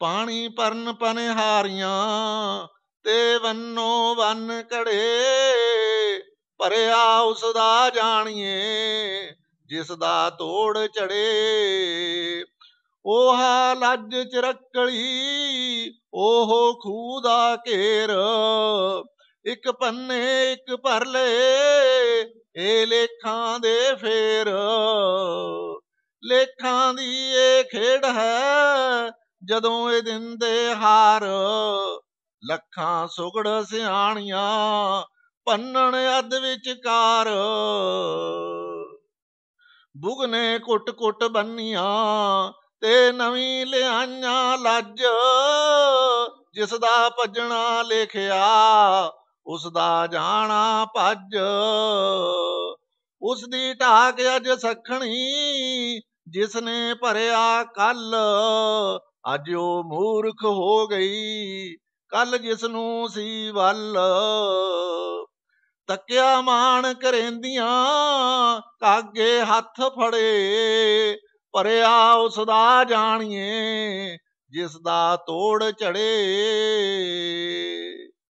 ਪਾਣੀ ਪਰਨ ਪਨਹਾਰੀਆਂ ਤੇ ਵੰਨੋ ਵੰਨ ਕੜੇ ਭਰਿਆ ਉਸ ਦਾ ਜਾਣੀਏ ਜਿਸ ਦਾ ਤੋੜ ਚੜੇ ਉਹ ਲੱਜ ਚਰਕਲੀ ਉਹ ਖੂ ਦਾ ਘੇਰ ਇੱਕ ਪੰਨੇ ਇੱਕ ਭਰ ਲੈ ਇਹ ਲੇਖਾਂ ਦੇ ਫੇਰ ਲੇਖਾਂ ਦੀ ਇਹ ਖੇਡ ਹੈ ਜਦੋਂ ਇਹ ਦਿੰਦੇ ਹਾਰ ਲੱਖਾਂ ਸੁਗੜ ਸਿਆਣੀਆਂ ਪੰਨਣ ਅੱਧ ਵਿਚਕਾਰ ਬੁਗਨੇ ਕੁੱਟ ਕੁੱਟ ਬੰਨੀਆਂ ਤੇ ਨਵੀਂ ਲਿਆਈਆਂ ਲੱਜ ਜਿਸ ਦਾ ਭਜਣਾ ਲਿਖਿਆ ਉਸ ਦਾ ਜਾਣਾ ਭੱਜ ਉਸ ਦੀ ਢਾਕ ਅਜ ਸਖਣੀ ਜਿਸ ਨੇ ਭਰਿਆ ਕੱਲ ਅੱਜ ਉਹ ਮੂਰਖ ਹੋ ਗਈ ਕੱਲ ਜਿਸ ਨੂੰ ਸੀ ਵੱਲ ਤੱਕਿਆ ਮਾਣ ਕਰੇਂਦੀਆਂ ਕਾਗੇ ਹੱਥ ਫੜੇ ਪਰਿਆ ਉਸ ਦਾ ਜਾਣੀਏ ਜਿਸ ਦਾ ਤੋੜ ਚੜੇ